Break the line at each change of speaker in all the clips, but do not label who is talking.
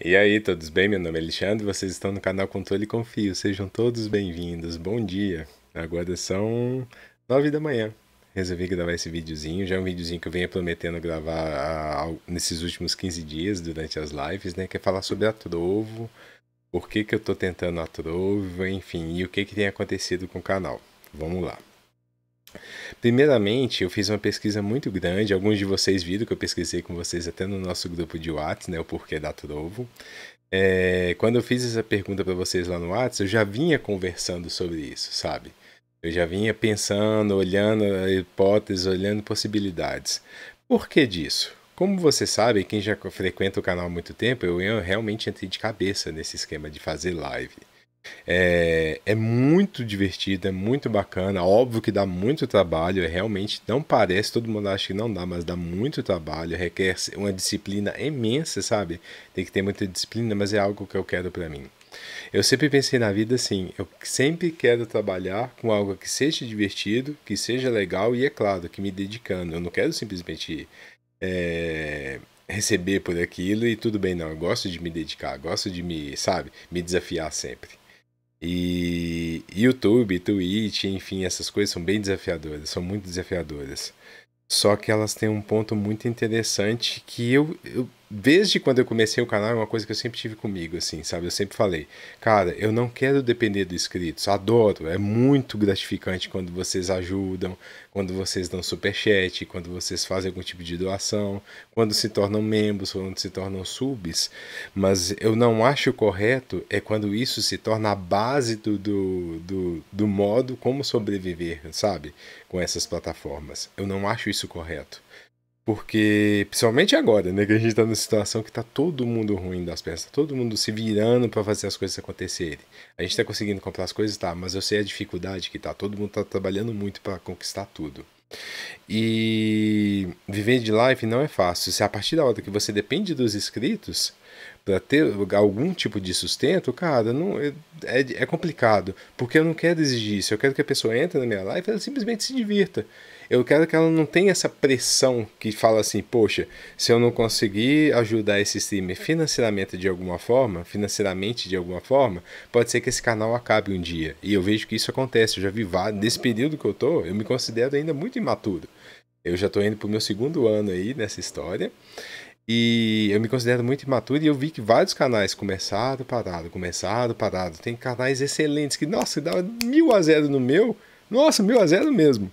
E aí, todos bem? Meu nome é Alexandre, vocês estão no canal Controle e Confio. Sejam todos bem-vindos. Bom dia. Agora são nove da manhã. Resolvi gravar esse videozinho, já é um videozinho que eu venho prometendo gravar a, a, nesses últimos 15 dias durante as lives, né, que é falar sobre a Trovo, por que que eu tô tentando a Trovo, enfim, e o que que tem acontecido com o canal. Vamos lá. Primeiramente, eu fiz uma pesquisa muito grande. Alguns de vocês viram que eu pesquisei com vocês até no nosso grupo de Whats, né? O Porquê da Trovo. É, quando eu fiz essa pergunta para vocês lá no Whats, eu já vinha conversando sobre isso, sabe? Eu já vinha pensando, olhando hipóteses, olhando possibilidades. Por que disso? Como você sabe, quem já frequenta o canal há muito tempo, eu realmente entrei de cabeça nesse esquema de fazer live. É, é muito divertido, é muito bacana. Óbvio que dá muito trabalho, é realmente não parece, todo mundo acha que não dá, mas dá muito trabalho, requer uma disciplina imensa, sabe? Tem que ter muita disciplina, mas é algo que eu quero para mim. Eu sempre pensei na vida assim, eu sempre quero trabalhar com algo que seja divertido, que seja legal e, é claro, que me dedicando. Eu não quero simplesmente é, receber por aquilo e tudo bem, não. Eu gosto de me dedicar, gosto de me, sabe, me desafiar sempre. E YouTube, Twitch, enfim, essas coisas são bem desafiadoras, são muito desafiadoras. Só que elas têm um ponto muito interessante que eu, eu desde quando eu comecei o canal, é uma coisa que eu sempre tive comigo, assim, sabe? Eu sempre falei, cara, eu não quero depender dos inscritos, adoro, é muito gratificante quando vocês ajudam, quando vocês dão superchat, quando vocês fazem algum tipo de doação, quando se tornam membros, quando se tornam subs, mas eu não acho correto é quando isso se torna a base do, do, do, do modo como sobreviver, sabe? Com essas plataformas. Eu não acho isso correto. Porque, principalmente agora, né? Que a gente tá numa situação que tá todo mundo ruim das peças, tá todo mundo se virando para fazer as coisas acontecerem. A gente tá conseguindo comprar as coisas, tá, mas eu sei a dificuldade que tá. Todo mundo tá trabalhando muito para conquistar tudo. E viver de live não é fácil. Se a partir da hora que você depende dos inscritos para ter algum tipo de sustento, cara, não é, é, é complicado. Porque eu não quero exigir isso. Eu quero que a pessoa entre na minha live e ela simplesmente se divirta. Eu quero que ela não tenha essa pressão que fala assim, poxa, se eu não conseguir ajudar esse streamer financeiramente de alguma forma, financeiramente de alguma forma, pode ser que esse canal acabe um dia. E eu vejo que isso acontece, eu já vi vários, nesse período que eu tô, eu me considero ainda muito imaturo. Eu já tô indo pro meu segundo ano aí nessa história. E eu me considero muito imaturo e eu vi que vários canais começaram, pararam, começaram, pararam. Tem canais excelentes que, nossa, dava mil a zero no meu. Nossa, mil a zero mesmo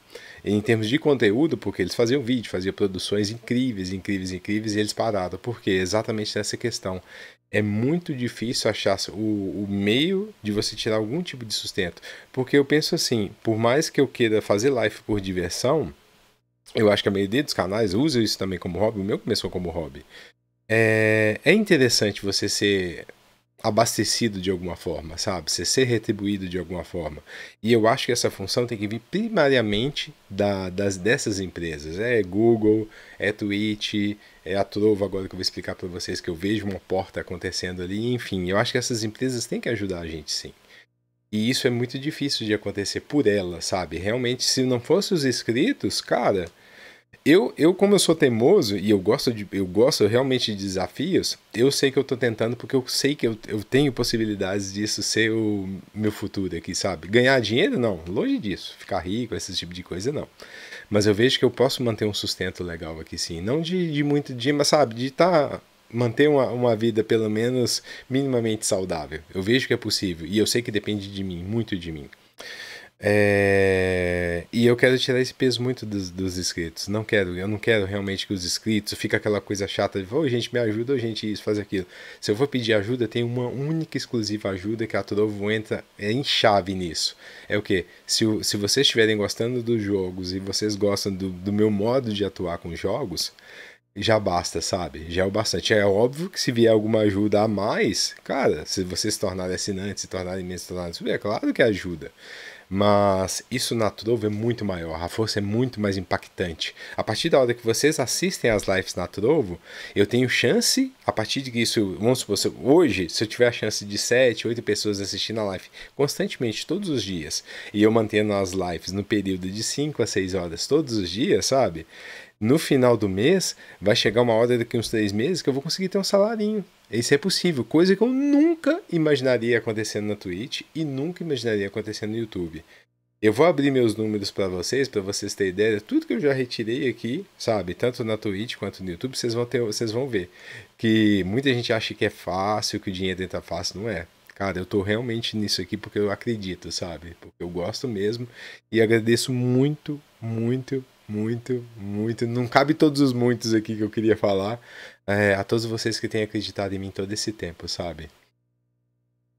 em termos de conteúdo, porque eles faziam vídeo, faziam produções incríveis, incríveis, incríveis, e eles pararam. Por quê? Exatamente nessa questão. É muito difícil achar o, o meio de você tirar algum tipo de sustento. Porque eu penso assim, por mais que eu queira fazer live por diversão, eu acho que a maioria dos canais usa isso também como hobby. O meu começou como hobby. É, é interessante você ser abastecido de alguma forma, sabe? Você ser retribuído de alguma forma. E eu acho que essa função tem que vir primariamente da, das dessas empresas. É Google, é Twitch, é a Trovo agora que eu vou explicar para vocês que eu vejo uma porta acontecendo ali. Enfim, eu acho que essas empresas têm que ajudar a gente sim. E isso é muito difícil de acontecer por elas, sabe? Realmente, se não fossem os inscritos, cara eu, eu, como eu sou teimoso e eu gosto, de, eu gosto realmente de desafios, eu sei que eu tô tentando porque eu sei que eu, eu tenho possibilidades disso ser o meu futuro aqui, sabe? Ganhar dinheiro, não. Longe disso. Ficar rico, esse tipo de coisa, não. Mas eu vejo que eu posso manter um sustento legal aqui, sim. Não de, de muito dinheiro, mas sabe? De estar... Tá manter uma, uma vida pelo menos minimamente saudável. Eu vejo que é possível e eu sei que depende de mim, muito de mim. É... E eu quero tirar esse peso muito dos, dos, inscritos. Não quero, eu não quero realmente que os inscritos fica aquela coisa chata de, oh, gente, me ajuda, gente, isso, faz aquilo. Se eu vou pedir ajuda, tem uma única exclusiva ajuda que a Trovo entra é em chave nisso. É o que? Se, se vocês estiverem gostando dos jogos e vocês gostam do, do meu modo de atuar com jogos, já basta, sabe? Já é o bastante. É óbvio que se vier alguma ajuda a mais, cara, se vocês se tornarem assinantes, se tornarem membros, tornarem é claro que é ajuda mas isso na Trovo é muito maior, a força é muito mais impactante. A partir da hora que vocês assistem as lives na Trovo, eu tenho chance, a partir disso, vamos supor, hoje, se eu tiver a chance de 7, 8 pessoas assistindo a live constantemente, todos os dias, e eu mantendo as lives no período de 5 a 6 horas todos os dias, sabe? no final do mês, vai chegar uma hora daqui uns três meses que eu vou conseguir ter um salarinho. Isso é possível, coisa que eu nunca imaginaria acontecendo na Twitch e nunca imaginaria acontecendo no YouTube. Eu vou abrir meus números para vocês, para vocês terem ideia, tudo que eu já retirei aqui, sabe, tanto na Twitch quanto no YouTube, vocês vão ter, vocês vão ver que muita gente acha que é fácil, que o dinheiro entra fácil, não é. Cara, eu tô realmente nisso aqui porque eu acredito, sabe? Porque eu gosto mesmo e agradeço muito, muito, muito, muito. Não cabe todos os muitos aqui que eu queria falar. É, a todos vocês que têm acreditado em mim todo esse tempo, sabe?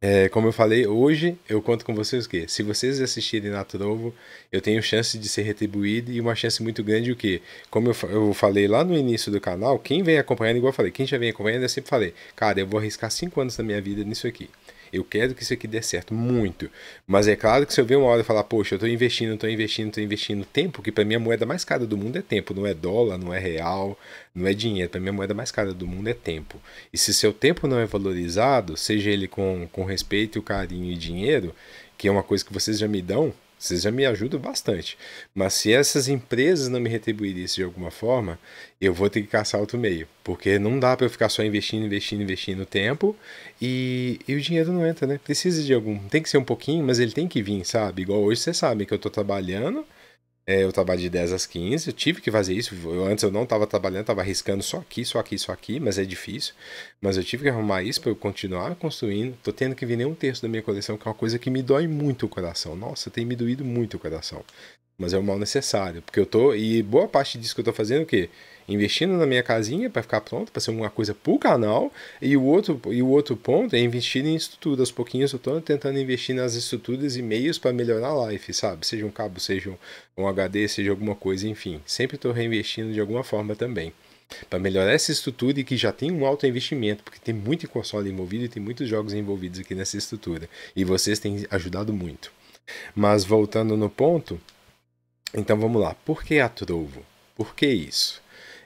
É, como eu falei, hoje eu conto com vocês que se vocês assistirem na Trovo, eu tenho chance de ser retribuído e uma chance muito grande o que, como eu, eu falei lá no início do canal, quem vem acompanhando, igual eu falei, quem já vem acompanhando, eu sempre falei, cara, eu vou arriscar 5 anos da minha vida nisso aqui. Eu quero que isso aqui dê certo, muito. Mas é claro que se eu ver uma hora e falar, poxa, eu estou investindo, estou investindo, estou investindo tempo, que para mim a moeda mais cara do mundo é tempo, não é dólar, não é real, não é dinheiro. Para mim a moeda mais cara do mundo é tempo. E se seu tempo não é valorizado, seja ele com, com respeito, carinho e dinheiro, que é uma coisa que vocês já me dão, vocês já me ajudam bastante. Mas se essas empresas não me retribuírem isso de alguma forma, eu vou ter que caçar outro meio. Porque não dá para eu ficar só investindo, investindo, investindo tempo e, e o dinheiro não entra, né? Precisa de algum. Tem que ser um pouquinho, mas ele tem que vir, sabe? Igual hoje vocês sabem que eu estou trabalhando é, eu trabalho de 10 às 15, eu tive que fazer isso. Eu, antes eu não estava trabalhando, estava arriscando só aqui, só aqui, só aqui, mas é difícil. Mas eu tive que arrumar isso para eu continuar construindo. Tô tendo que vir um terço da minha coleção, que é uma coisa que me dói muito o coração. Nossa, tem me doído muito o coração mas é o mal necessário, porque eu tô e boa parte disso que eu tô fazendo é o quê? Investindo na minha casinha para ficar pronto, para ser uma coisa pro canal, e o outro e o outro ponto é investir em estrutura. Aos pouquinhos eu tô tentando investir nas estruturas e meios para melhorar a life, sabe? Seja um cabo, seja um, um HD, seja alguma coisa, enfim. Sempre tô reinvestindo de alguma forma também para melhorar essa estrutura e que já tem um alto investimento, porque tem muito console envolvido e tem muitos jogos envolvidos aqui nessa estrutura. E vocês têm ajudado muito. Mas voltando no ponto, então vamos lá. Por que a Trovo? Por que isso?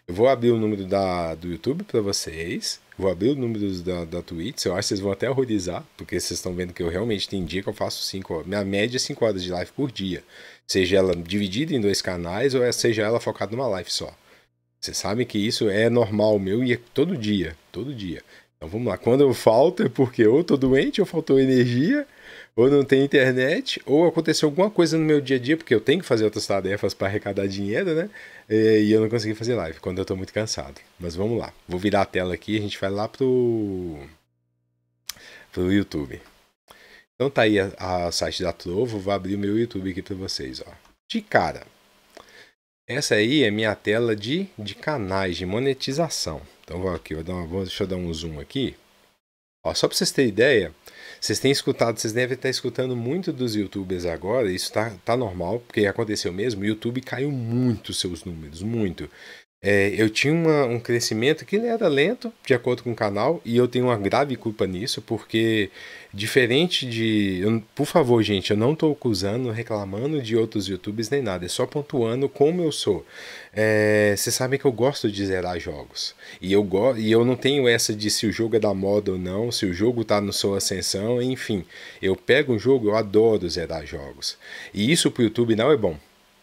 Eu vou abrir o número da, do YouTube para vocês. Vou abrir o número da, da Twitch. Eu acho que vocês vão até horrorizar, porque vocês estão vendo que eu realmente tem dia que eu faço 5 horas. Minha média é 5 horas de live por dia. Seja ela dividida em dois canais ou é, seja ela focada numa live só. Vocês sabem que isso é normal meu e é todo dia. Todo dia. Então vamos lá, quando eu falto é porque ou tô doente, ou faltou energia, ou não tem internet, ou aconteceu alguma coisa no meu dia a dia, porque eu tenho que fazer outras tarefas para arrecadar dinheiro, né? E, eu não consegui fazer live quando eu tô muito cansado. Mas vamos lá, vou virar a tela aqui, a gente vai lá pro, pro YouTube. Então tá aí a, a site da Trovo, vou abrir o meu YouTube aqui para vocês, ó. De cara. Essa aí é minha tela de, de canais de monetização. Então vou aqui, vou dar uma, vou, deixa eu dar um zoom aqui. Ó, só para vocês terem ideia, vocês têm escutado, vocês devem estar escutando muito dos youtubers agora, isso tá, tá normal, porque aconteceu mesmo, o YouTube caiu muito seus números, muito. É, eu tinha uma, um crescimento que era lento, de acordo com o canal, e eu tenho uma grave culpa nisso, porque diferente de. Eu, por favor, gente, eu não estou acusando, reclamando de outros YouTubers nem nada, é só pontuando como eu sou. Vocês é, sabem que eu gosto de zerar jogos, e eu, go, e eu não tenho essa de se o jogo é da moda ou não, se o jogo está no seu ascensão, enfim. Eu pego um jogo, eu adoro zerar jogos, e isso para o YouTube não é bom.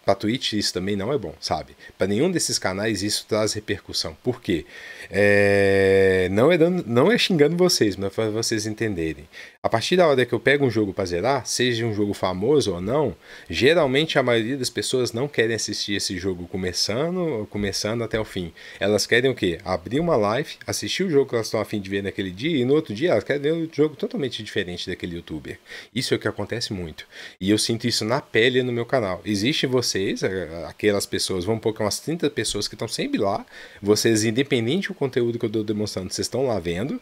Pra Twitch isso também não é bom, sabe? Para nenhum desses canais isso traz repercussão. Por quê? É... Não, é dando... não é xingando vocês, mas para vocês entenderem. A partir da hora que eu pego um jogo para zerar, seja um jogo famoso ou não, geralmente a maioria das pessoas não querem assistir esse jogo começando, começando até o fim. Elas querem o quê? Abrir uma live, assistir o jogo que elas estão afim de ver naquele dia e no outro dia elas querem ver um jogo totalmente diferente daquele youtuber. Isso é o que acontece muito. E eu sinto isso na pele no meu canal. Existem vocês, eh, aquelas pessoas, vamos pôr que é umas 30 pessoas que estão sempre lá, vocês, independente do conteúdo que eu estou demonstrando, vocês estão lá vendo,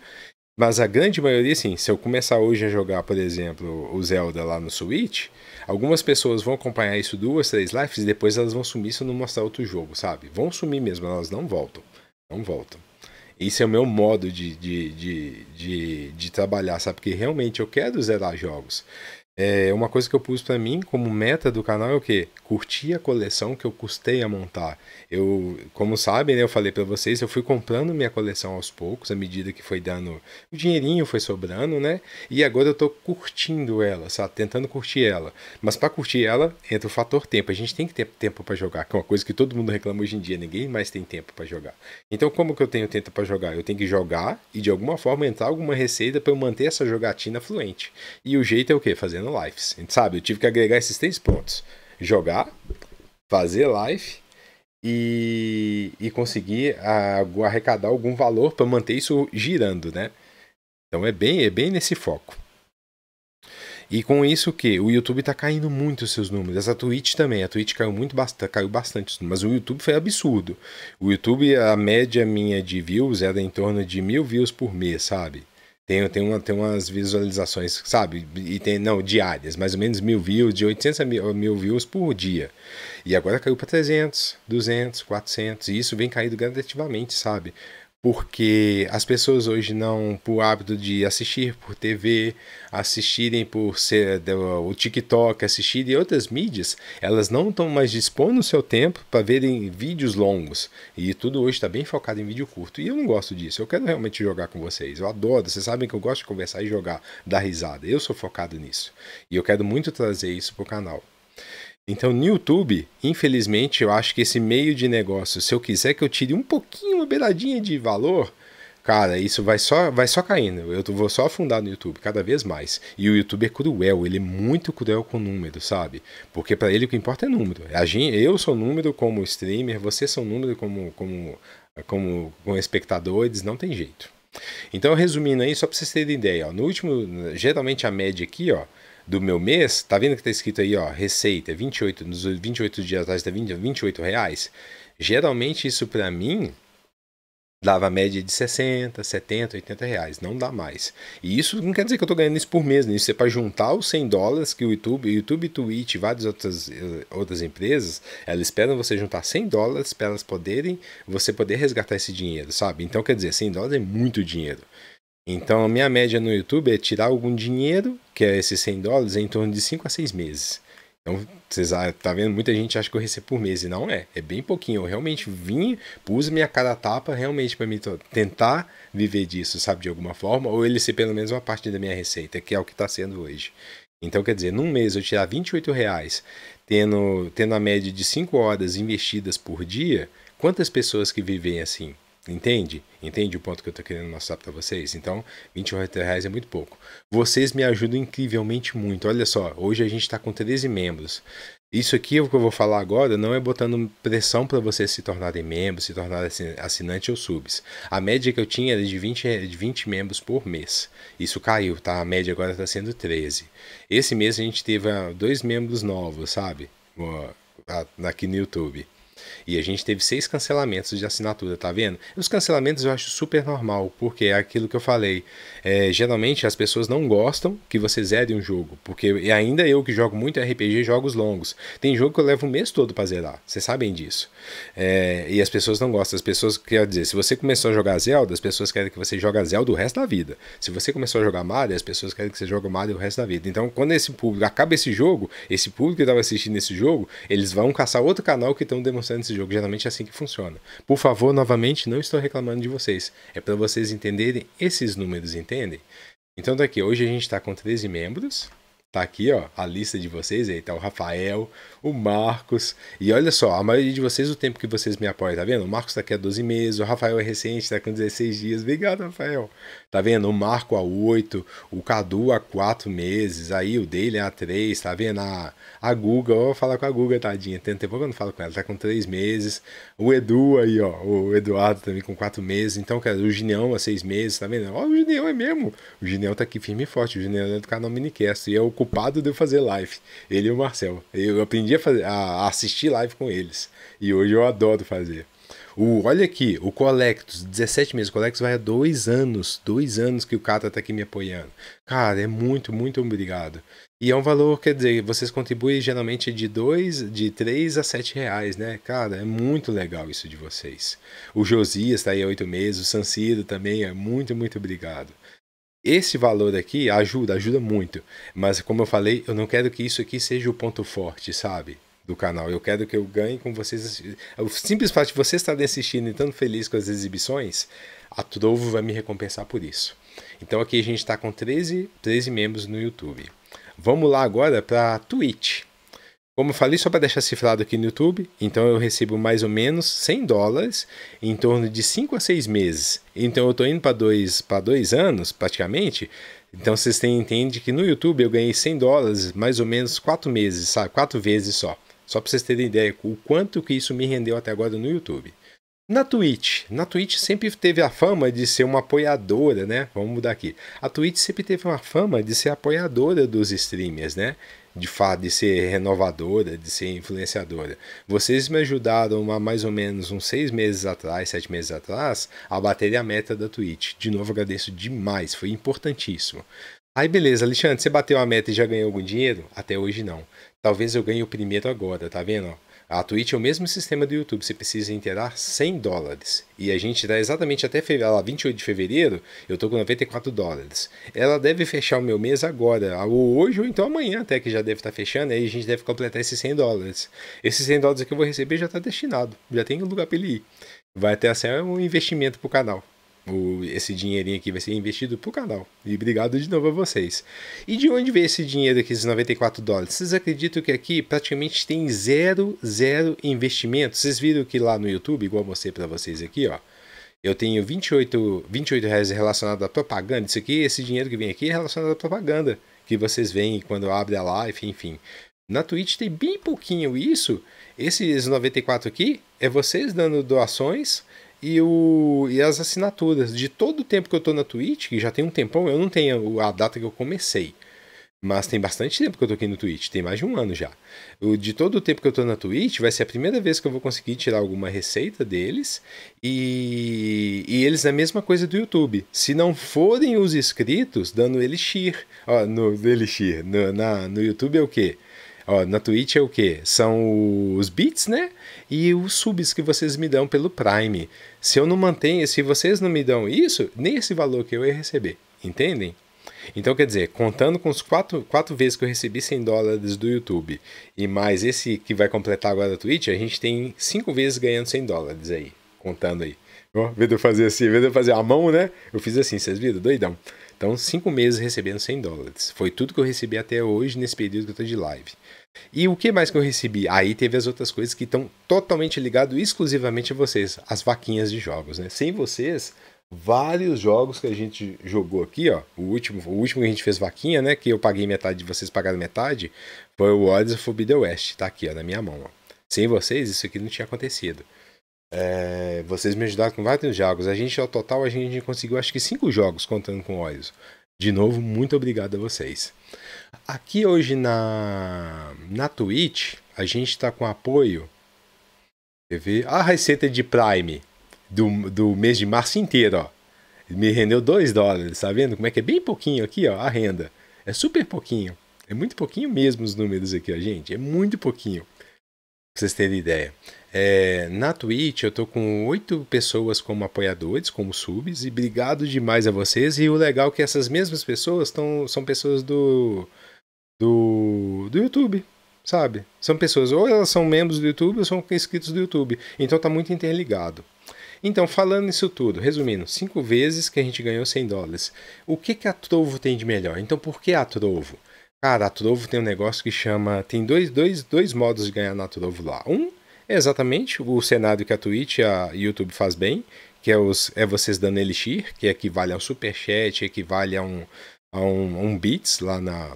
mas a grande maioria, sim, se eu começar hoje a jogar, por exemplo, o Zelda lá no Switch, algumas pessoas vão acompanhar isso duas, três lives e depois elas vão sumir se eu não mostrar outro jogo, sabe? Vão sumir mesmo, elas não voltam. Não voltam. Esse é o meu modo de, de, de, de, de trabalhar, sabe? Porque realmente eu quero zerar jogos. É, uma coisa que eu pus para mim como meta do canal é o quê? Curtir a coleção que eu custei a montar. Eu, como sabem, né, eu falei para vocês, eu fui comprando minha coleção aos poucos, à medida que foi dando o dinheirinho, foi sobrando, né? E agora eu tô curtindo ela, sabe? Tentando curtir ela. Mas para curtir ela, entra o fator tempo. A gente tem que ter tempo para jogar, que é uma coisa que todo mundo reclama hoje em dia, ninguém mais tem tempo para jogar. Então, como que eu tenho tempo para jogar? Eu tenho que jogar e de alguma forma entrar alguma receita para eu manter essa jogatina fluente. E o jeito é o quê? Fazendo fazendo lives. Assim, sabe, eu tive que agregar esses três pontos: jogar, fazer live e, e conseguir a, arrecadar algum valor para manter isso girando, né? Então é bem, é bem nesse foco. E com isso que o YouTube está caindo muito os seus números. Essa Twitch também, a Twitch caiu muito bastante, caiu bastante, mas o YouTube foi absurdo. O YouTube, a média minha de views era em torno de mil views por mês, sabe? Tem, tem, uma, tem umas visualizações, sabe? E tem, não, diárias, mais ou menos mil views, de 800 a mil, mil views por dia. E agora caiu para 300, 200, 400, e isso vem caindo gradativamente, sabe? porque as pessoas hoje não por hábito de assistir por TV, assistirem por ser é, o TikTok, assistirem outras mídias, elas não estão mais dispondo o seu tempo para verem vídeos longos. E tudo hoje está bem focado em vídeo curto. E eu não gosto disso. Eu quero realmente jogar com vocês. Eu adoro. Vocês sabem que eu gosto de conversar e jogar, dar risada. Eu sou focado nisso. E eu quero muito trazer isso para o canal. Então, no YouTube, infelizmente, eu acho que esse meio de negócio, se eu quiser que eu tire um pouquinho, uma beiradinha de valor, cara, isso vai só, vai só caindo. Eu vou só afundar no YouTube cada vez mais. E o YouTube é cruel, ele é muito cruel com número, sabe? Porque para ele o que importa é número. Eu sou número como streamer, vocês são número como, como, como, como espectadores, não tem jeito. Então, resumindo aí, só para vocês terem ideia, ó, no último, geralmente a média aqui, ó, do meu mês, tá vendo que tá escrito aí, ó, receita, 28, é nos 28 dias atrás tá 20, 28 reais. Geralmente isso para mim dava a média de 60, 70, 80 reais, não dá mais. E isso não quer dizer que eu estou ganhando isso por mês, né? isso é para juntar os 100 dólares que o YouTube, YouTube, Twitch e várias outras, eh, outras empresas, elas esperam você juntar 100 dólares para elas poderem, você poder resgatar esse dinheiro, sabe? Então quer dizer, 100 dólares é muito dinheiro. Então, a minha média no YouTube é tirar algum dinheiro, que é esses 100 dólares, é em torno de 5 a 6 meses. Então, vocês tá vendo, muita gente acha que eu recebo por mês, e não é, é bem pouquinho. Eu realmente vim, pus minha cara a tapa realmente para me tentar viver disso, sabe, de alguma forma, ou ele ser pelo menos uma parte da minha receita, que é o que está sendo hoje. Então, quer dizer, num mês eu tirar 28 reais, tendo, tendo a média de 5 horas investidas por dia, quantas pessoas que vivem assim, entende? Entende o ponto que eu estou querendo mostrar para vocês? Então, 28 reais é muito pouco. Vocês me ajudam incrivelmente muito. Olha só, hoje a gente está com 13 membros. Isso aqui, o que eu vou falar agora, não é botando pressão para vocês se tornarem membros, se tornarem assinante ou subs. A média que eu tinha era de 20, eh, de 20 membros por mês. Isso caiu, tá? A média agora está sendo 13. Esse mês a gente teve ah, dois membros novos, sabe? Aqui no YouTube. E a gente teve seis cancelamentos de assinatura, tá vendo? Os cancelamentos eu acho super normal, porque é aquilo que eu falei. É, geralmente as pessoas não gostam que você zere um jogo, porque ainda eu que jogo muito RPG, jogos longos. Tem jogo que eu levo um mês todo pra zerar, vocês sabem disso. É, e as pessoas não gostam. As pessoas, quer dizer, se você começou a jogar Zelda, as pessoas querem que você jogue Zelda o resto da vida. Se você começou a jogar Mario, as pessoas querem que você jogue Mario o resto da vida. Então, quando esse público acaba esse jogo, esse público que estava assistindo esse jogo, eles vão caçar outro canal que estão demonstrando esse jogo. Geralmente é assim que funciona. Por favor, novamente, não estou reclamando de vocês. É para vocês entenderem esses números, então entendem? Então daqui, tá hoje a gente está com 13 membros. Tá aqui, ó, a lista de vocês aí. Tá o Rafael, o Marcos. E olha só, a maioria de vocês, o tempo que vocês me apoiam, tá vendo? O Marcos tá aqui há 12 meses, o Rafael é recente, tá com 16 dias. Obrigado, Rafael. Tá vendo? O Marco há 8, o Cadu há 4 meses, aí o dele há 3, tá vendo? A, a Guga, ó, vou falar com a Guga, tadinha. Tem tempo que eu não falo com ela, tá com 3 meses. O Edu aí, ó, o Eduardo também com 4 meses. Então, cara, o Gineão há 6 meses, tá vendo? Ó, o Gineão é mesmo. O Gineão tá aqui firme e forte, o Gineão é do canal Minicast e é o culpado de eu fazer live. Ele e o Marcel. Eu aprendi aprendi a, fazer, a assistir live com eles. E hoje eu adoro fazer. O, olha aqui, o Colectus, 17 meses. O Colectus vai há dois anos. Dois anos que o Cata tá aqui me apoiando. Cara, é muito, muito obrigado. E é um valor, quer dizer, vocês contribuem geralmente de dois, de três a sete reais, né? Cara, é muito legal isso de vocês. O Josias tá aí há oito meses, o Sanciro também, é muito, muito obrigado. Esse valor aqui ajuda, ajuda muito. Mas como eu falei, eu não quero que isso aqui seja o ponto forte, sabe? Do canal. Eu quero que eu ganhe com vocês. O simples fato de vocês estarem assistindo e tão feliz com as exibições, a Trovo vai me recompensar por isso. Então aqui a gente está com 13, 13 membros no YouTube. Vamos lá agora para Twitch. Como eu falei, só para deixar cifrado aqui no YouTube, então eu recebo mais ou menos 100 dólares em torno de 5 a 6 meses. Então eu estou indo para dois, dois anos, praticamente. Então vocês têm, entendem que no YouTube eu ganhei 100 dólares mais ou menos 4 meses, sabe? 4 vezes só. Só para vocês terem ideia o quanto que isso me rendeu até agora no YouTube. Na Twitch, na Twitch sempre teve a fama de ser uma apoiadora, né? Vamos mudar aqui. A Twitch sempre teve uma fama de ser apoiadora dos streamers, né? de fato de ser renovadora, de ser influenciadora. Vocês me ajudaram há mais ou menos uns seis meses atrás, sete meses atrás, a bater a meta da Twitch. De novo agradeço demais, foi importantíssimo. Aí beleza, Alexandre, você bateu a meta e já ganhou algum dinheiro? Até hoje não. Talvez eu ganhe o primeiro agora, tá vendo? A Twitch é o mesmo sistema do YouTube, você precisa inteirar 100 dólares. E a gente dá exatamente até fevereiro, ah, 28 de fevereiro, eu estou com 94 dólares. Ela deve fechar o meu mês agora, ou hoje ou então amanhã até que já deve estar tá fechando, aí a gente deve completar esses 100 dólares. Esses 100 dólares que eu vou receber já está destinado, já tem um lugar para ele ir. Vai até ser um investimento para o canal. O, esse dinheirinho aqui vai ser investido pro canal. E obrigado de novo a vocês. E de onde veio esse dinheiro aqui, esses 94 dólares? Vocês acreditam que aqui praticamente tem zero, zero investimento? Vocês viram que lá no YouTube, igual eu mostrei para vocês aqui, ó. Eu tenho 28, 28 reais relacionado à propaganda. Isso aqui, esse dinheiro que vem aqui é relacionado à propaganda. Que vocês veem quando abre a live, enfim. Na Twitch tem bem pouquinho isso. Esses 94 aqui é vocês dando doações e, o, e as assinaturas. De todo o tempo que eu tô na Twitch, que já tem um tempão, eu não tenho a data que eu comecei. Mas tem bastante tempo que eu tô aqui no Twitch, tem mais de um ano já. de todo o tempo que eu tô na Twitch, vai ser a primeira vez que eu vou conseguir tirar alguma receita deles. E, e eles é a mesma coisa do YouTube. Se não forem os inscritos, dando Elixir. Ó, no Elixir, no, na, no YouTube é o quê? Ó, na Twitch é o quê? São os bits, né? E os subs que vocês me dão pelo Prime. Se eu não mantenho, se vocês não me dão isso, nem esse valor que eu ia receber. Entendem? Então, quer dizer, contando com os quatro, quatro vezes que eu recebi 100 dólares do YouTube e mais esse que vai completar agora da Twitch, a gente tem cinco vezes ganhando 100 dólares aí, contando aí. oh, vendo eu fazer assim, vendo eu fazer a mão, né? Eu fiz assim, vocês viram? Doidão. Então, cinco meses recebendo 100 dólares. Foi tudo que eu recebi até hoje nesse período que eu tô de live. E o que mais que eu recebi? Aí teve as outras coisas que estão totalmente ligado exclusivamente a vocês, as vaquinhas de jogos, né? Sem vocês, vários jogos que a gente jogou aqui, ó, o último, o último que a gente fez vaquinha, né, que eu paguei metade de vocês pagaram metade, foi o Odds of the West, tá aqui, ó, na minha mão, ó. Sem vocês, isso aqui não tinha acontecido. É, vocês me ajudaram com vários jogos. A gente, ao total, a gente conseguiu acho que cinco jogos contando com o Odds. De novo, muito obrigado a vocês. Aqui hoje na, na Twitch, a gente está com apoio. Quer A receita de Prime do, do mês de março inteiro, ó. Me rendeu 2 dólares, tá vendo? Como é que é bem pouquinho aqui, ó, a renda. É super pouquinho. É muito pouquinho mesmo os números aqui, ó, gente. É muito pouquinho. Pra vocês terem ideia. É, na Twitch eu tô com oito pessoas como apoiadores, como subs, e obrigado demais a vocês. E o legal é que essas mesmas pessoas tão, são pessoas do do, do YouTube, sabe? São pessoas, ou elas são membros do YouTube ou são inscritos do YouTube. Então tá muito interligado. Então, falando isso tudo, resumindo, cinco vezes que a gente ganhou 100 dólares. O que, que a Trovo tem de melhor? Então, por que a Trovo? Cara, a Trovo tem um negócio que chama. Tem dois, dois, dois modos de ganhar na Trovo lá. Um é exatamente o cenário que a Twitch e a YouTube faz bem, que é, os, é vocês dando Elixir, que equivale ao Superchat, equivale a um, a um, um lá na,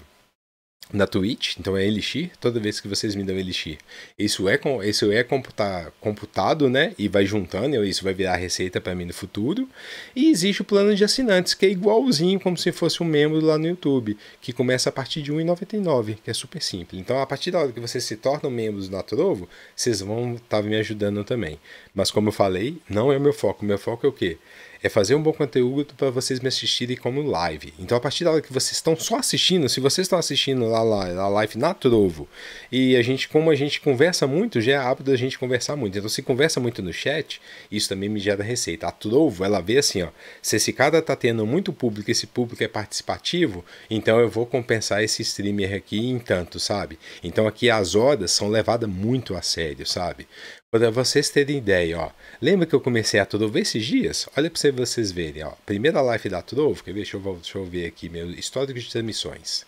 na Twitch, então é Elixir, toda vez que vocês me dão Elixir, isso é, isso é computado, né, e vai juntando, isso vai virar receita para mim no futuro, e existe o plano de assinantes, que é igualzinho como se fosse um membro lá no YouTube, que começa a partir de R$1,99, que é super simples, então a partir da hora que vocês se tornam membros da Trovo, vocês vão estar tá me ajudando também, mas como eu falei, não é o meu foco, o meu foco é o quê? é fazer um bom conteúdo para vocês me assistirem como live. Então, a partir da hora que vocês estão só assistindo, se vocês estão assistindo lá, lá, lá live na Trovo, e a gente, como a gente conversa muito, já é rápido a gente conversar muito. Então, se conversa muito no chat, isso também me gera receita. A Trovo, ela vê assim, ó, se esse cara tá tendo muito público, esse público é participativo, então eu vou compensar esse streamer aqui em tanto, sabe? Então, aqui as horas são levadas muito a sério, sabe? Para vocês terem ideia, ó. Lembra que eu comecei a Trovo esses dias? Olha para vocês verem, ó. Primeira live da Trovo, quer ver? Deixa eu, deixa eu ver aqui meu histórico de transmissões.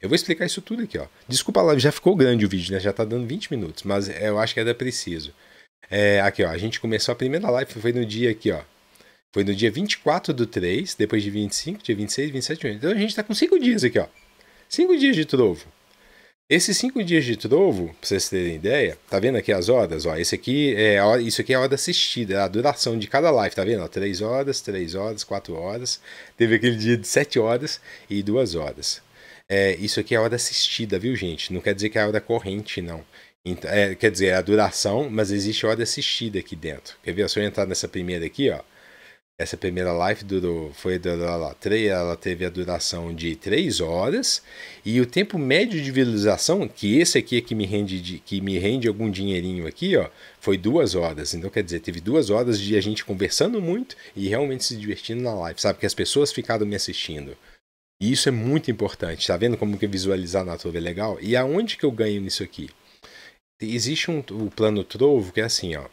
Eu vou explicar isso tudo aqui, ó. Desculpa a live, já ficou grande o vídeo, né? Já tá dando 20 minutos, mas eu acho que era preciso. É, aqui, ó, a gente começou a primeira live, foi no dia aqui, ó. Foi no dia 24 do 3, depois de 25, dia 26, 27, 28. Então a gente tá com 5 dias aqui, ó. 5 dias de trovo. Esses cinco dias de trovo, pra vocês terem ideia, tá vendo aqui as horas? Ó, esse aqui é, isso aqui é a hora assistida, é a duração de cada live, tá vendo? Ó, horas, três horas, quatro horas. Teve aquele dia de sete horas e duas horas. É, isso aqui é a hora assistida, viu, gente? Não quer dizer que é a hora corrente, não. Então, é, quer dizer, é a duração, mas existe a hora assistida aqui dentro. Quer ver? Se eu entrar nessa primeira aqui, ó. Essa é primeira live durou, foi três, ela teve a duração de 3 horas e o tempo médio de visualização, que esse aqui é que me rende, que me rende algum dinheirinho aqui, ó, foi duas horas. Então, quer dizer, teve duas horas de a gente conversando muito e realmente se divertindo na live, sabe? Que as pessoas ficaram me assistindo. E isso é muito importante, tá vendo como que visualizar na Trove é legal? E aonde que eu ganho nisso aqui? Existe um, o plano Trovo que é assim, ó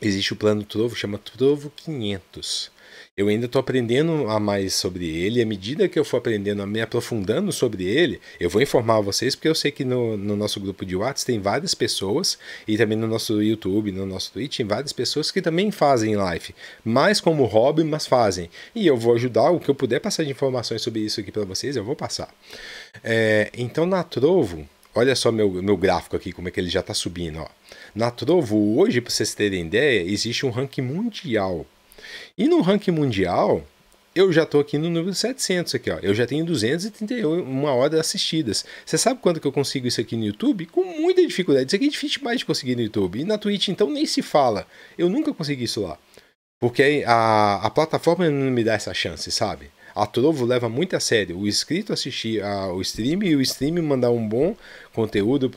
existe o plano Trovo, chama Trovo 500. Eu ainda estou aprendendo a mais sobre ele, à medida que eu for aprendendo, a me aprofundando sobre ele, eu vou informar vocês, porque eu sei que no, no nosso grupo de WhatsApp tem várias pessoas, e também no nosso YouTube, no nosso Twitch, tem várias pessoas que também fazem live, mais como hobby, mas fazem. E eu vou ajudar, o que eu puder passar de informações sobre isso aqui para vocês, eu vou passar. É, então, na Trovo, olha só meu, meu gráfico aqui, como é que ele já está subindo, ó. Na Trovo, hoje, para vocês terem ideia, existe um ranking mundial. E no ranking mundial, eu já estou aqui no número 700 aqui, ó. Eu já tenho 231 horas assistidas. Você sabe quanto que eu consigo isso aqui no YouTube? Com muita dificuldade. Isso aqui é difícil demais de conseguir no YouTube. E na Twitch, então, nem se fala. Eu nunca consegui isso lá. Porque a, a plataforma não me dá essa chance, sabe? A Trovo leva muito a sério o inscrito assistir ao stream e o stream mandar um bom conteúdo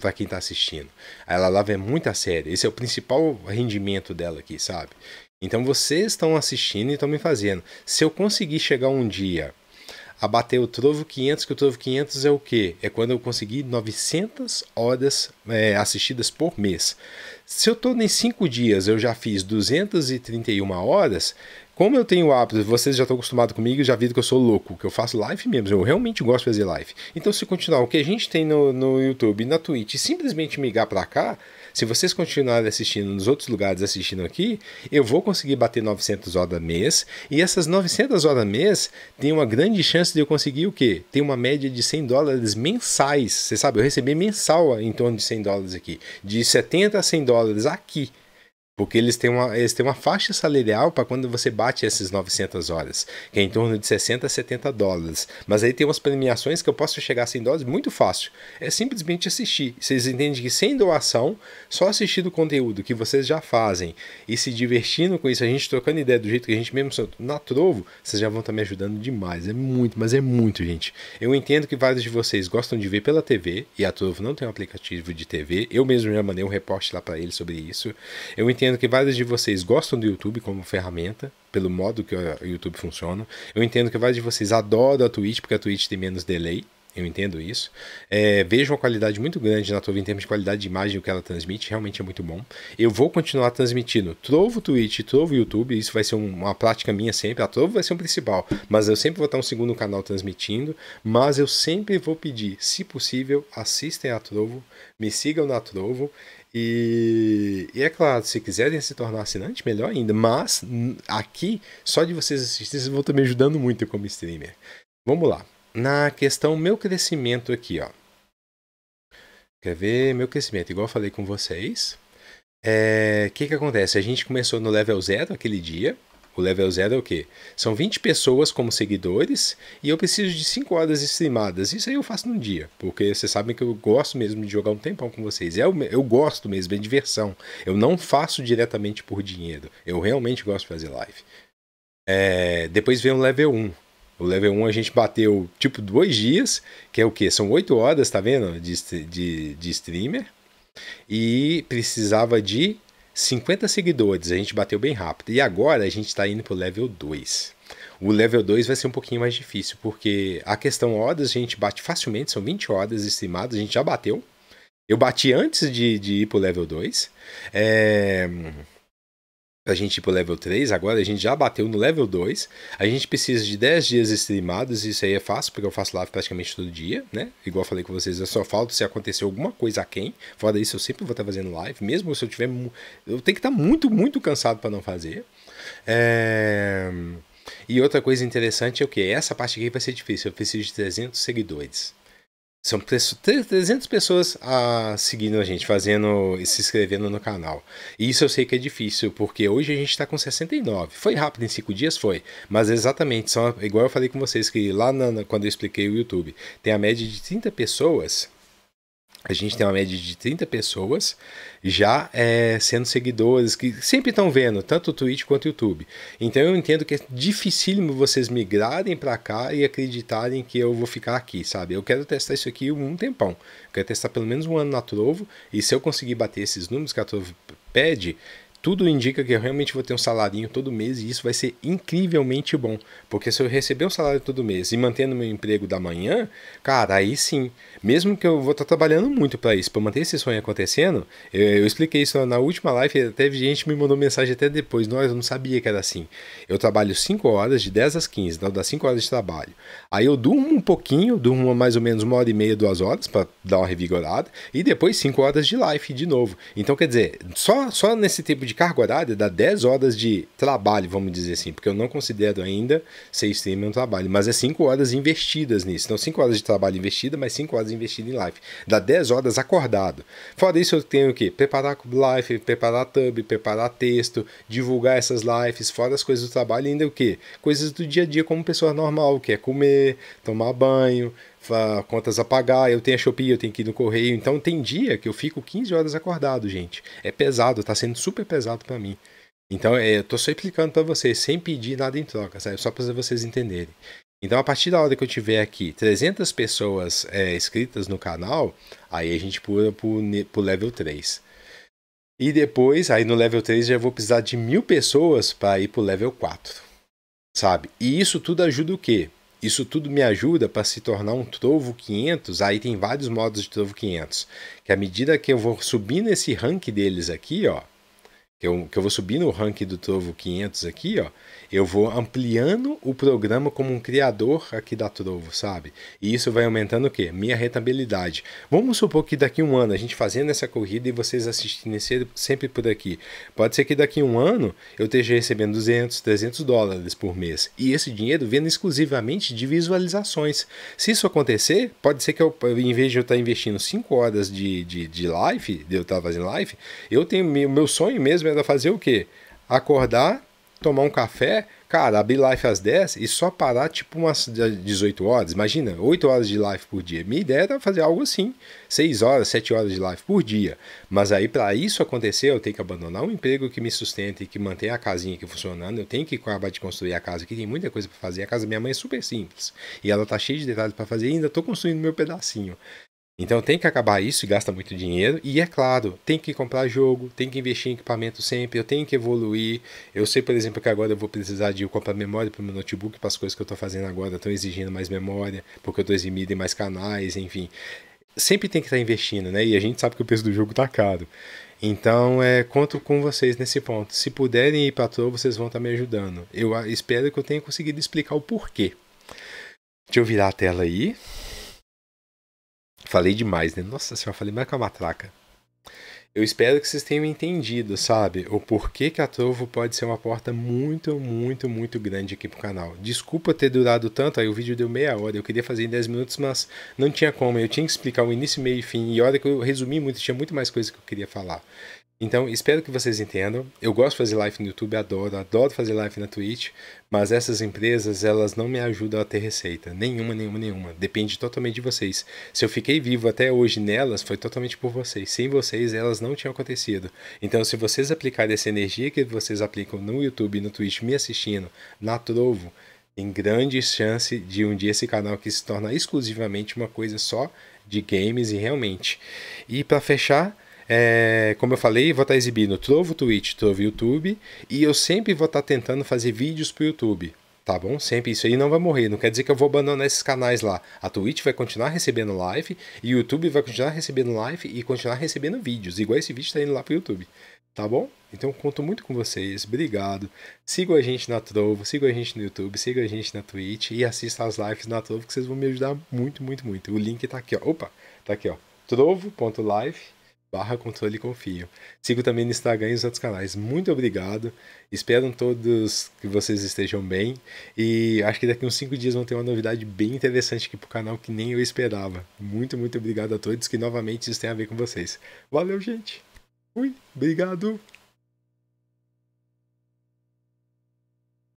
para quem está assistindo. Ela leva é muito a sério. Esse é o principal rendimento dela aqui, sabe? Então vocês estão assistindo e estão me fazendo. Se eu conseguir chegar um dia a bater o Trovo 500, que o Trovo 500 é o quê? É quando eu consegui 900 horas é, assistidas por mês. Se eu estou em 5 dias, eu já fiz 231 horas, como eu tenho hábitos, vocês já estão acostumados comigo, já viram que eu sou louco, que eu faço live mesmo, eu realmente gosto de fazer live. Então, se continuar o que a gente tem no, no YouTube na Twitch simplesmente migrar para cá, se vocês continuarem assistindo nos outros lugares, assistindo aqui, eu vou conseguir bater 900 horas mês, e essas 900 horas mês tem uma grande chance de eu conseguir o quê? Tem uma média de 100 dólares mensais, você sabe, eu recebi mensal em torno de 100 dólares aqui, de 70 a 100 dólares aqui porque eles têm uma, eles têm uma faixa salarial para quando você bate essas 900 horas, que é em torno de 60 a 70 dólares. Mas aí tem umas premiações que eu posso chegar a 100 dólares muito fácil. É simplesmente assistir. Vocês entendem que sem doação, só assistindo o conteúdo que vocês já fazem e se divertindo com isso, a gente trocando ideia do jeito que a gente mesmo na trovo, vocês já vão estar tá me ajudando demais. É muito, mas é muito, gente. Eu entendo que vários de vocês gostam de ver pela TV e a Trovo não tem um aplicativo de TV. Eu mesmo já mandei um reporte lá para ele sobre isso. Eu entendo entendo que vários de vocês gostam do YouTube como ferramenta, pelo modo que o YouTube funciona. Eu entendo que vários de vocês adoram a Twitch, porque a Twitch tem menos delay eu entendo isso. É, vejo uma qualidade muito grande na Trovo em termos de qualidade de imagem, o que ela transmite, realmente é muito bom. Eu vou continuar transmitindo Trovo Twitch, Trovo YouTube, isso vai ser uma prática minha sempre. A Trovo vai ser o principal, mas eu sempre vou estar um segundo canal transmitindo. Mas eu sempre vou pedir, se possível, assistem a Trovo, me sigam na Trovo. E, e, é claro, se quiserem se tornar assinante, melhor ainda. Mas aqui, só de vocês assistirem, vocês vão estar me ajudando muito como streamer. Vamos lá na questão meu crescimento aqui, ó. Quer ver meu crescimento? Igual eu falei com vocês. O é, que, que acontece? A gente começou no level 0 aquele dia. O level 0 é o quê? São 20 pessoas como seguidores e eu preciso de 5 horas streamadas. Isso aí eu faço num dia, porque vocês sabem que eu gosto mesmo de jogar um tempão com vocês. É eu, eu gosto mesmo, é diversão. Eu não faço diretamente por dinheiro. Eu realmente gosto de fazer live. É, depois vem o level 1. O level 1 a gente bateu tipo dois dias, que é o que? São oito horas, tá vendo? De, de, de streamer. E precisava de 50 seguidores. A gente bateu bem rápido. E agora a gente está indo pro level 2. O level 2 vai ser um pouquinho mais difícil, porque a questão horas a gente bate facilmente, são 20 horas estimadas, a gente já bateu. Eu bati antes de, de ir pro level 2. É. Uhum pra gente ir pro level 3, agora a gente já bateu no level 2. A gente precisa de 10 dias streamados, isso aí é fácil, porque eu faço live praticamente todo dia, né? Igual eu falei com vocês, eu só falto se acontecer alguma coisa a quem. Fora isso, eu sempre vou estar tá fazendo live, mesmo se eu tiver. Eu tenho que estar tá muito, muito cansado para não fazer. É... E outra coisa interessante é o que? Essa parte aqui vai ser difícil. Eu preciso de 300 seguidores. São 300 pessoas a, ah, seguindo a gente, fazendo e se inscrevendo no canal. E isso eu sei que é difícil, porque hoje a gente está com 69. Foi rápido, em 5 dias foi. Mas exatamente, são, igual eu falei com vocês, que lá na, quando eu expliquei o YouTube, tem a média de 30 pessoas a gente tem uma média de 30 pessoas já é, sendo seguidores que sempre estão vendo, tanto o Twitch quanto o YouTube. Então eu entendo que é dificílimo vocês migrarem para cá e acreditarem que eu vou ficar aqui, sabe? Eu quero testar isso aqui um tempão. Eu quero testar pelo menos um ano na Trovo e se eu conseguir bater esses números que a Trovo pede, tudo indica que eu realmente vou ter um salarinho todo mês e isso vai ser incrivelmente bom. Porque se eu receber um salário todo mês e mantendo meu emprego da manhã, cara, aí sim. Mesmo que eu vou estar tá trabalhando muito para isso, para manter esse sonho acontecendo, eu, eu, expliquei isso na última live, até gente me mandou mensagem até depois. Nós eu não sabia que era assim. Eu trabalho 5 horas, de 10 às 15, então dá 5 horas de trabalho. Aí eu durmo um pouquinho, durmo mais ou menos uma hora e meia, duas horas, para dar uma revigorada, e depois 5 horas de live de novo. Então, quer dizer, só, só nesse tempo de de carga horária dá 10 horas de trabalho, vamos dizer assim, porque eu não considero ainda ser streamer um trabalho, mas é 5 horas investidas nisso. Então, 5 horas de trabalho investida, mas 5 horas investida em live. Dá 10 horas acordado. Fora isso, eu tenho que Preparar live, preparar thumb, preparar texto, divulgar essas lives, fora as coisas do trabalho, ainda o quê? Coisas do dia a dia como pessoa normal, que é comer, tomar banho, contas a pagar, eu tenho a Shopee, eu tenho que ir no correio. Então tem dia que eu fico 15 horas acordado, gente. É pesado, tá sendo super pesado para mim. Então é, eu tô só explicando para vocês, sem pedir nada em troca, sabe? Só para vocês entenderem. Então, a partir da hora que eu tiver aqui 300 pessoas é, inscritas no canal, aí a gente pula pro, pro level 3. E depois, aí no level 3 já vou precisar de mil pessoas para ir pro level 4. Sabe? E isso tudo ajuda o quê? Isso tudo me ajuda para se tornar um trovo 500. Aí tem vários modos de trovo 500. Que à medida que eu vou subindo esse rank deles aqui, ó, que eu, que eu vou subir no rank do trovo 500 aqui, ó, eu vou ampliando o programa como um criador aqui da Trovo, sabe? E isso vai aumentando o quê? Minha rentabilidade. Vamos supor que daqui um ano a gente fazendo essa corrida e vocês assistindo sempre por aqui. Pode ser que daqui um ano eu esteja recebendo 200, 300 dólares por mês. E esse dinheiro vendo exclusivamente de visualizações. Se isso acontecer, pode ser que eu, em vez de eu estar investindo 5 horas de, de, de live, de eu estar fazendo live, eu tenho. Meu sonho mesmo era fazer o quê? Acordar tomar um café, cara, abrir live às 10 e só parar tipo umas 18 horas. Imagina, 8 horas de live por dia. Minha ideia era fazer algo assim, 6 horas, 7 horas de live por dia. Mas aí para isso acontecer, eu tenho que abandonar um emprego que me sustenta e que mantém a casinha aqui funcionando. Eu tenho que acabar de construir a casa, que tem muita coisa para fazer. A casa da minha mãe é super simples e ela tá cheia de detalhes para fazer e ainda tô construindo meu pedacinho. Então tem que acabar isso e gasta muito dinheiro. E é claro, tem que comprar jogo, tem que investir em equipamento sempre, eu tenho que evoluir. Eu sei, por exemplo, que agora eu vou precisar de comprar memória para o meu notebook, para as coisas que eu estou fazendo agora, estão exigindo mais memória, porque eu estou exibindo em mais canais, enfim. Sempre tem que estar tá investindo, né? E a gente sabe que o preço do jogo está caro. Então, é, conto com vocês nesse ponto. Se puderem ir para Troll, vocês vão estar tá me ajudando. Eu ah, espero que eu tenha conseguido explicar o porquê. Deixa eu virar a tela aí. Falei demais, né? Nossa senhora, falei mais com a matraca. Eu espero que vocês tenham entendido, sabe? O porquê que a Trovo pode ser uma porta muito, muito, muito grande aqui pro canal. Desculpa ter durado tanto, aí o vídeo deu meia hora. Eu queria fazer em 10 minutos, mas não tinha como. Eu tinha que explicar o início, meio e fim. E a hora que eu resumi muito, tinha muito mais coisa que eu queria falar. Então, espero que vocês entendam. Eu gosto de fazer live no YouTube, adoro, adoro fazer live na Twitch, mas essas empresas, elas não me ajudam a ter receita. Nenhuma, nenhuma, nenhuma. Depende totalmente de vocês. Se eu fiquei vivo até hoje nelas, foi totalmente por vocês. Sem vocês, elas não tinham acontecido. Então, se vocês aplicarem essa energia que vocês aplicam no YouTube no Twitch me assistindo, na Trovo, tem grande chance de um dia esse canal que se tornar exclusivamente uma coisa só de games e realmente. E para fechar, é, como eu falei, vou estar tá exibindo Trovo Twitch, Trovo YouTube, e eu sempre vou estar tá tentando fazer vídeos para o YouTube. Tá bom? Sempre isso aí não vai morrer. Não quer dizer que eu vou abandonar esses canais lá. A Twitch vai continuar recebendo live, e o YouTube vai continuar recebendo live e continuar recebendo vídeos, igual esse vídeo está indo lá para o YouTube. Tá bom? Então conto muito com vocês. Obrigado. Siga a gente na Trovo, siga a gente no YouTube, siga a gente na Twitch e assista as lives na Trovo que vocês vão me ajudar muito, muito, muito. O link está aqui, ó. Opa, está aqui, ó. trovo.live barra controle confio. Sigo também no Instagram e os outros canais. Muito obrigado. Espero todos que vocês estejam bem. E acho que daqui uns 5 dias vão ter uma novidade bem interessante aqui pro canal que nem eu esperava. Muito, muito obrigado a todos que novamente isso tem a ver com vocês. Valeu, gente. Fui. Obrigado.